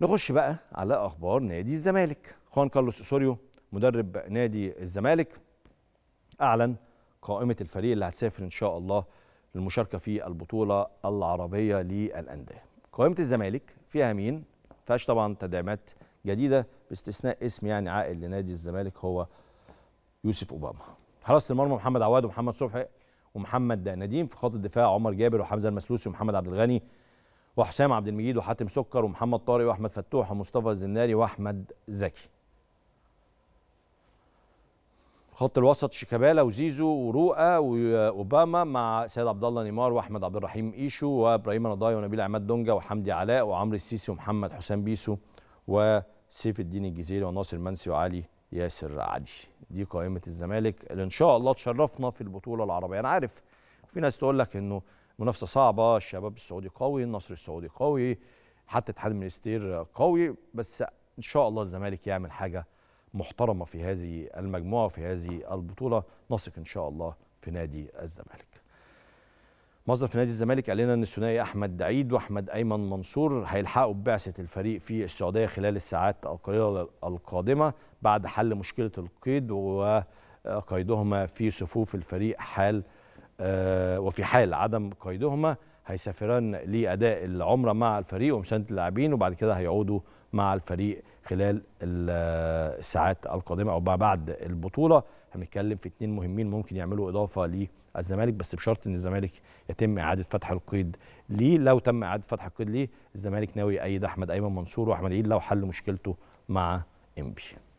نخش بقى على اخبار نادي الزمالك خوان كارلوس اسوريو مدرب نادي الزمالك اعلن قائمه الفريق اللي هتسافر ان شاء الله للمشاركه في البطوله العربيه للانديه قائمه الزمالك فيها مين فيهاش طبعا تدعيمات جديده باستثناء اسم يعني عائد لنادي الزمالك هو يوسف اوباما حراسه المرمى محمد عواد ومحمد صبحي ومحمد نديم في خط الدفاع عمر جابر وحمزه المسلوسي ومحمد عبد الغني وحسام عبد المجيد وحاتم سكر ومحمد طارق واحمد فتوح ومصطفى الزناري واحمد زكي خط الوسط شيكابالا وزيزو ورؤى واوباما مع سيد عبد الله نيمار واحمد عبد الرحيم ايشو وابراهيم رضاي ونبيل عماد دونجا وحمدي علاء وعمرو السيسي ومحمد حسام بيسو وسيف الدين الجزيري وناصر منسي وعلي ياسر عدي دي قائمه الزمالك اللي ان شاء الله تشرفنا في البطوله العربيه انا عارف في ناس تقول لك انه منافسه صعبه الشباب السعودي قوي النصر السعودي قوي حتى اتحاد المنستير قوي بس ان شاء الله الزمالك يعمل حاجه محترمه في هذه المجموعه في هذه البطوله نثق ان شاء الله في نادي الزمالك مصدر في نادي الزمالك قال لنا ان الثنائي احمد دعيد واحمد ايمن منصور هيلحقوا ببعثه الفريق في السعوديه خلال الساعات القليله القادمه بعد حل مشكله القيد وقيدهما في صفوف الفريق حال آه، وفي حال عدم قيدهما هيسافران لاداء العمره مع الفريق ومسانده اللاعبين وبعد كده هيعودوا مع الفريق خلال آه، الساعات القادمه او بعد البطوله هنتكلم في اثنين مهمين ممكن يعملوا اضافه للزمالك بس بشرط ان الزمالك يتم اعاده فتح القيد ليه لو تم اعاده فتح القيد ليه الزمالك ناوي يأيد احمد ايمن منصور واحمد عيد لو حل مشكلته مع انبي